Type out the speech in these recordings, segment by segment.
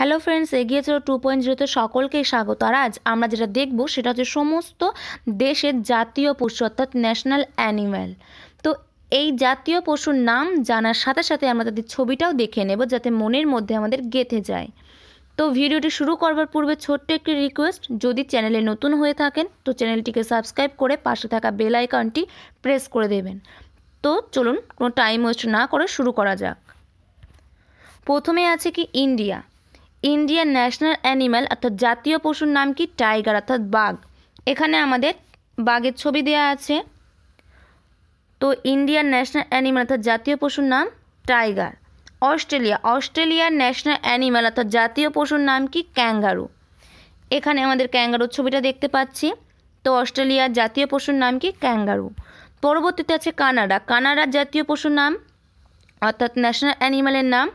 hello friends এগিয়ে ছিল two point জিরোতে সকলকেই স্বাগত আর আজ আমরা যেটা দেখবো সেটা হচ্ছে সমস্ত দেশের জাতীয় পশু অর্থাৎ ন্যাশনাল অ্যানিম্যাল তো এই জাতীয় পশুর নাম জানার সাথে সাথে আমরা তাদের ছবিটাও দেখে নেব যাতে মনের মধ্যে আমাদের গেঁথে যায় তো ভিডিওটি শুরু করবার পূর্বে ছোট্ট একটি রিকোয়েস্ট যদি চ্যানেলে নতুন হয়ে থাকেন তো চ্যানেলটিকে সাবস্ক্রাইব করে পাশে থাকা বেল আইকনটি প্রেস করে দেবেন তো চলুন কোনো টাইম ওয়েস্ট না করে শুরু করা যাক প্রথমে আছে কি ইন্ডিয়া ইন্ডিয়ান ন্যাশনাল অ্যানিম্যাল অর্থাৎ জাতীয় পশুর নাম কি টাইগার অর্থাৎ বাঘ এখানে আমাদের বাঘের ছবি দেয়া আছে তো ইন্ডিয়ান ন্যাশনাল অ্যানিম্যাল অর্থাৎ জাতীয় পশুর নাম টাইগার অস্ট্রেলিয়া অস্ট্রেলিয়ার ন্যাশনাল অ্যানিম্যাল অর্থাৎ জাতীয় পশুর নাম কি ক্যাঙ্গারু এখানে আমাদের ক্যাঙ্গারুর ছবিটা দেখতে পাচ্ছি তো অস্ট্রেলিয়ার জাতীয় পশুর নাম কি ক্যাঙ্গারু পরবর্তীতে আছে কানাডা কানাডার জাতীয় পশুর নাম অর্থাৎ ন্যাশনাল অ্যানিম্যালের নাম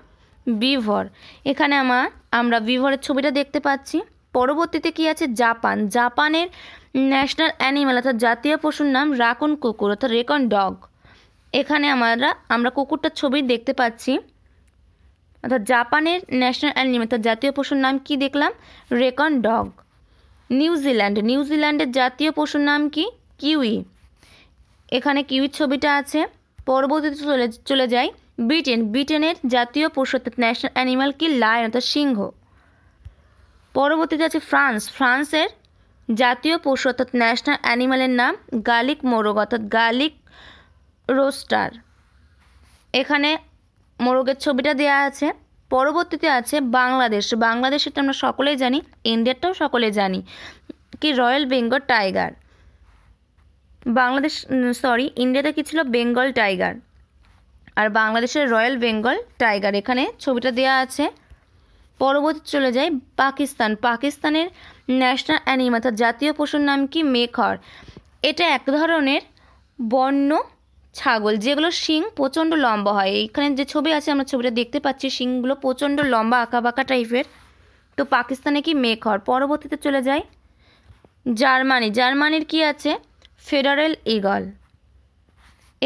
বিভর এখানে আমার আমরা বিভরের ছবিটা দেখতে পাচ্ছি পরবর্তীতে কি আছে জাপান জাপানের ন্যাশনাল অ্যানিম্যাল অর্থাৎ জাতীয় পশুর নাম রাকন কুকুর অর্থাৎ রেকন ডগ এখানে আমরা আমরা কুকুরটার ছবি দেখতে পাচ্ছি অর্থাৎ জাপানের ন্যাশনাল অ্যানিমেল অর্থাৎ জাতীয় পশুর নাম কি দেখলাম রেকন ডগ নিউজিল্যান্ড নিউজিল্যান্ডের জাতীয় পশুর নাম কি কিউই এখানে কিউইর ছবিটা আছে পরবর্তীতে চলে চলে যায় ব্রিটেন ব্রিটেনের জাতীয় পশু অর্থাৎ ন্যাশনাল অ্যানিমাল কি লায়ন অর্থাৎ সিংহ পরবর্তীতে আছে ফ্রান্স ফ্রান্সের জাতীয় পশু অর্থাৎ ন্যাশনাল অ্যানিমালের নাম গার্লিক মোরগ অর্থাৎ গার্লিক রোস্টার এখানে মোরগের ছবিটা দেয়া আছে পরবর্তীতে আছে বাংলাদেশ বাংলাদেশে তো আমরা সকলেই জানি ইন্ডিয়াটাও সকলে জানি কি royal Bengal tiger Bangladesh sorry ইন্ডিয়াতে কী ছিল বেঙ্গল টাইগার আর বাংলাদেশের রয়্যাল বেঙ্গল টাইগার এখানে ছবিটা দেয়া আছে পরবর্তী চলে যাই পাকিস্তান পাকিস্তানের ন্যাশনাল অ্যানিমাল অর্থাৎ জাতীয় পশুর নাম কি মেখর এটা এক ধরনের বন্য ছাগল যেগুলো শিং প্রচণ্ড লম্বা হয় এইখানে যে ছবি আছে আমরা ছবিটা দেখতে পাচ্ছি শিংগুলো প্রচণ্ড লম্বা আঁকা বাঁকা টাইপের তো পাকিস্তানে কি মেঘর পরবর্তীতে চলে যায় জার্মানি জার্মানির কি আছে ফেডারেল ইগল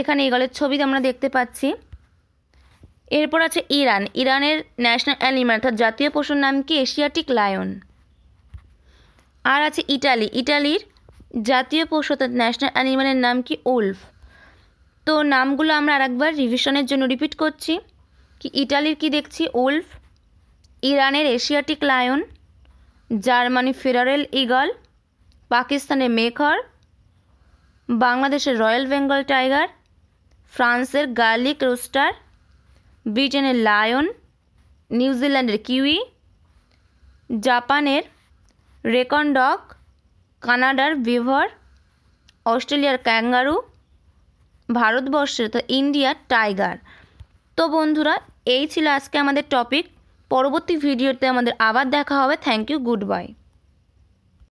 এখানে ইগলের ছবি আমরা দেখতে পাচ্ছি এরপর আছে ইরান ইরানের ন্যাশনাল অ্যানিম্যাল অর্থাৎ জাতীয় পশুর নাম কি এশিয়াটিক লায়ন আর আছে ইটালি ইটালির জাতীয় পশু অর্থাৎ ন্যাশনাল অ্যানিম্যালের নাম কি উল্ফ তো নামগুলো আমরা আরেকবার রিভিশনের জন্য রিপিট করছি কি ইটালির কি দেখছি উল্ফ ইরানের Asiatic lion Germany federal eagle পাকিস্তানের মেঘর বাংলাদেশের রয়্যাল বেঙ্গল টাইগার ফ্রান্সের গার্লিক রোস্টার ব্রিটেনের লায়ন নিউজিল্যান্ডের কিউই জাপানের রেকনডক কানাডার বিভর অস্ট্রেলিয়ার ক্যাঙ্গারু ভারতবর্ষের তো ইন্ডিয়ার টাইগার তো বন্ধুরা এই ছিল আজকে আমাদের টপিক পরবর্তী ভিডিওতে আমাদের আবার দেখা হবে থ্যাংক ইউ গুড বাই